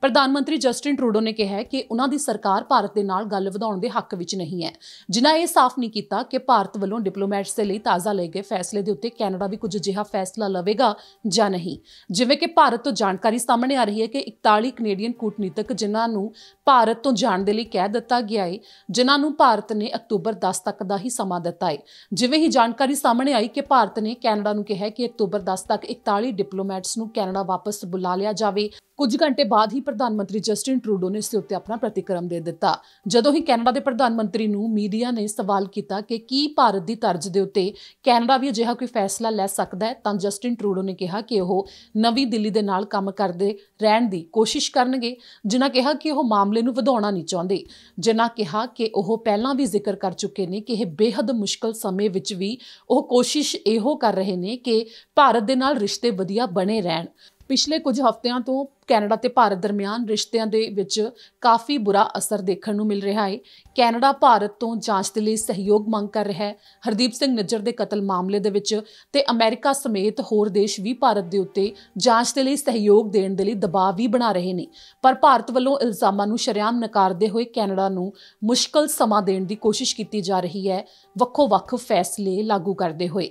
ਪ੍ਰਧਾਨ ਮੰਤਰੀ Justin Trudeau ਨੇ ਕਿਹਾ ਹੈ ਕਿ ਉਹਨਾਂ ਦੀ ਸਰਕਾਰ ਭਾਰਤ ਦੇ ਨਾਲ ਗੱਲ ਵਧਾਉਣ ਦੇ ਹੱਕ ਵਿੱਚ ਨਹੀਂ ਹੈ ਜਿਨ੍ਹਾਂ ਇਹ ਸਾਫ਼ ਨਹੀਂ ਕੀਤਾ ਕਿ ਭਾਰਤ ਵੱਲੋਂ ਡਿਪਲੋਮੈਟਸ ਦੇ ਲਈ ਤਾਜ਼ਾ ਲਏ ਗਏ ਫੈਸਲੇ ਦੇ ਉੱਤੇ ਕੈਨੇਡਾ ਵੀ ਕੁਝ ਅਜਿਹਾ ਫੈਸਲਾ ਲਵੇਗਾ ਜਾਂ ਨਹੀਂ ਜਿਵੇਂ ਕਿ ਭਾਰਤ ਤੋਂ ਜਾਣਕਾਰੀ ਸਾਹਮਣੇ ਆ ਰਹੀ ਹੈ ਕਿ 41 ਕੈਨੇਡੀਅਨ ਕੂਟਨੀਤਕ ਜਿਨ੍ਹਾਂ ਨੂੰ ਭਾਰਤ ਤੋਂ ਜਾਣ ਦੇ ਲਈ ਕਹਿ ਦਿੱਤਾ ਗਿਆ ਹੈ ਜਿਨ੍ਹਾਂ ਨੂੰ ਭਾਰਤ ਨੇ ਅਕਤੂਬਰ 10 ਤੱਕ ਦਾ ਹੀ ਸਮਾਂ ਦਿੱਤਾ ਹੈ ਜਿਵੇਂ ਹੀ ਜਾਣਕਾਰੀ ਸਾਹਮਣੇ ਆਈ ਕਿ ਭਾਰਤ ਨੇ ਕੈਨੇਡਾ ਨੂੰ ਕਿਹਾ ਕਿ ਅਕਤੂਬਰ 10 ਤੱਕ 41 ਡਿਪਲੋਮੈਟਸ ਨੂੰ ਕੈਨੇਡਾ ਵਾਪਸ ਬੁਲਾ ਲਿਆ ਜਾਵੇ ਕੁਝ ਘੰਟੇ ਬਾਅਦ ਹੀ ਪ੍ਰਧਾਨ ਮੰਤਰੀ ਜਸਟਿਨ ਟਰੂਡੋ ਨੇ ਇਸ ਉੱਤੇ ਆਪਣਾ ਪ੍ਰਤੀਕਰਮ ਦੇ ਦਿੱਤਾ ਜਦੋਂ ਹੀ ਕੈਨੇਡਾ ਦੇ ਪ੍ਰਧਾਨ ਮੰਤਰੀ ਨੂੰ ਮੀਡੀਆ ਨੇ ਸਵਾਲ ਕੀਤਾ ਕਿ ਕੀ ਭਾਰਤ ਦੀ ਤਰਜ਼ ਦੇ ਉੱਤੇ ਕੈਨੇਡਾ ਵੀ ਅਜਿਹਾ ਕੋਈ ਫੈਸਲਾ ਲੈ ਸਕਦਾ ਹੈ ਤਾਂ ਜਸਟਿਨ ਟਰੂਡੋ ਨੇ ਕਿਹਾ ਕਿ ਉਹ ਨਵੀਂ ਦਿੱਲੀ ਦੇ ਨਾਲ ਕੰਮ ਕਰਦੇ ਰਹਿਣ ਦੀ ਕੋਸ਼ਿਸ਼ ਕਰਨਗੇ ਜਿਨ੍ਹਾਂ ਕਿਹਾ ਕਿ ਉਹ ਮਾਮਲੇ ਨੂੰ ਵਧਾਉਣਾ ਨਹੀਂ ਚਾਹੁੰਦੇ ਜਿਨ੍ਹਾਂ ਕਿਹਾ ਕਿ ਉਹ ਪਹਿਲਾਂ ਵੀ ਜ਼ਿਕਰ ਕਰ ਚੁੱਕੇ ਨੇ ਕਿ ਇਹ ਬੇहद ਮੁਸ਼ਕਲ ਸਮੇਂ ਵਿੱਚ ਵੀ ਉਹ ਕੋਸ਼ਿਸ਼ ਇਹੋ ਕਰ ਰਹੇ ਨੇ ਕਿ ਭਾਰਤ ਦੇ ਨਾਲ ਰਿਸ਼ਤੇ ਵਧੀਆ ਬਣੇ ਰਹਿਣ ਪਿਛਲੇ ਕੁਝ ਹਫ਼ਤਿਆਂ ਤੋਂ ਕੈਨੇਡਾ ਤੇ ਭਾਰਤ ਦਰਮਿਆਨ ਰਿਸ਼ਤਿਆਂ ਦੇ ਵਿੱਚ ਕਾਫੀ ਬੁਰਾ ਅਸਰ ਦੇਖਣ ਨੂੰ ਮਿਲ ਰਿਹਾ ਹੈ ਕੈਨੇਡਾ ਭਾਰਤ ਤੋਂ ਜਾਂਚ ਦੇ ਲਈ ਸਹਿਯੋਗ ਮੰਗ ਕਰ ਰਿਹਾ ਹੈ ਹਰਦੀਪ ਸਿੰਘ ਨੱਜਰ ਦੇ ਕਤਲ ਮਾਮਲੇ ਦੇ ਵਿੱਚ ਤੇ ਅਮਰੀਕਾ ਸਮੇਤ ਹੋਰ ਦੇਸ਼ ਵੀ ਭਾਰਤ ਦੇ ਉੱਤੇ ਜਾਂਚ ਦੇ ਲਈ ਸਹਿਯੋਗ ਦੇਣ ਦੇ ਲਈ ਦਬਾਅ ਵੀ ਬਣਾ ਰਹੇ ਨੇ ਪਰ ਭਾਰਤ ਵੱਲੋਂ ਇਲਜ਼ਾਮਾਂ ਨੂੰ ਸ਼ਰਿਆਮ ਨਕਾਰਦੇ ਹੋਏ ਕੈਨੇਡਾ ਨੂੰ ਮੁਸ਼ਕਲ ਸਮਾਂ ਦੇਣ ਦੀ ਕੋਸ਼ਿਸ਼ ਕੀਤੀ ਜਾ ਰਹੀ ਹੈ ਵੱਖੋ ਵੱਖ ਫੈਸਲੇ ਲਾਗੂ ਕਰਦੇ ਹੋਏ